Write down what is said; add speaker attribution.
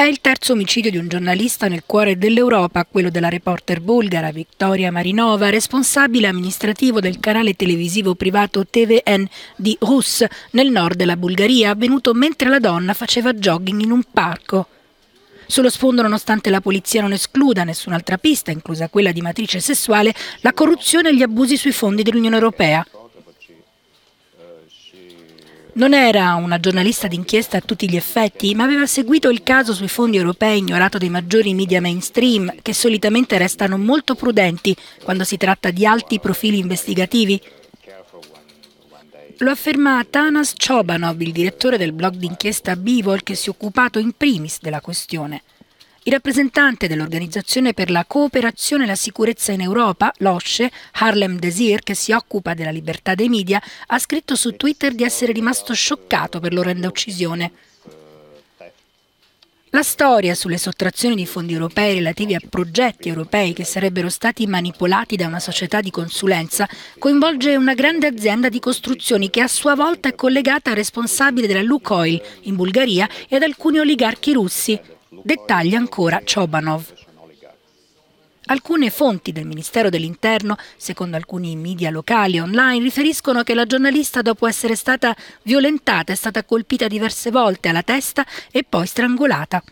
Speaker 1: È il terzo omicidio di un giornalista nel cuore dell'Europa, quello della reporter bulgara Victoria Marinova, responsabile amministrativo del canale televisivo privato TVN di Rus, nel nord della Bulgaria, avvenuto mentre la donna faceva jogging in un parco. Sullo sfondo, nonostante la polizia non escluda nessun'altra pista, inclusa quella di matrice sessuale, la corruzione e gli abusi sui fondi dell'Unione Europea. Non era una giornalista d'inchiesta a tutti gli effetti, ma aveva seguito il caso sui fondi europei ignorato dai maggiori media mainstream, che solitamente restano molto prudenti quando si tratta di alti profili investigativi. Lo afferma Tanas Chobanov, il direttore del blog d'inchiesta Bivol, che si è occupato in primis della questione. Il rappresentante dell'Organizzazione per la cooperazione e la sicurezza in Europa, l'OSCE, Harlem Desir, che si occupa della libertà dei media, ha scritto su Twitter di essere rimasto scioccato per l'orrenda uccisione. La storia sulle sottrazioni di fondi europei relativi a progetti europei che sarebbero stati manipolati da una società di consulenza coinvolge una grande azienda di costruzioni che a sua volta è collegata al responsabile della Lukoil in Bulgaria e ad alcuni oligarchi russi. Dettaglia ancora Chobanov. Alcune fonti del Ministero dell'Interno, secondo alcuni media locali online, riferiscono che la giornalista, dopo essere stata violentata, è stata colpita diverse volte alla testa e poi strangolata.